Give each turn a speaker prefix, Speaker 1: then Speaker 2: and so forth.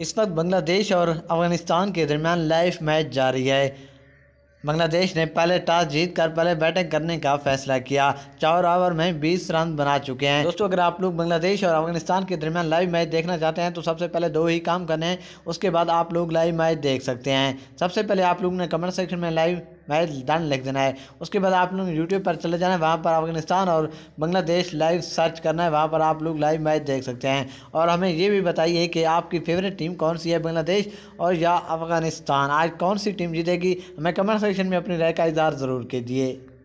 Speaker 1: इस वक्त बांग्लादेश और अफगानिस्तान के दरमियान लाइव मैच जारी है बांग्लादेश ने पहले टॉस जीत कर पहले बैटिंग करने का फैसला किया चार ओवर में 20 रन बना चुके हैं दोस्तों अगर आप लोग बांग्लादेश और अफगानिस्तान के दरमियान लाइव मैच देखना चाहते हैं तो सबसे पहले दो ही काम करने हैं उसके बाद आप लोग लाइव मैच देख सकते हैं सबसे पहले आप लोग ने कमेंट सेक्शन में लाइव मैच डन लिख देना है उसके बाद आप लोग यूट्यूब पर चले जाना है वहाँ पर अफगानिस्तान और बांग्लादेश लाइव सर्च करना है वहाँ पर आप लोग लाइव मैच देख सकते हैं और हमें ये भी बताइए कि आपकी फेवरेट टीम कौन सी है बांग्लादेश और या अफगानिस्तान आज कौन सी टीम जीतेगी हमें कमेंट सेक्शन में अपनी राय का इजहार ज़रूर कीजिए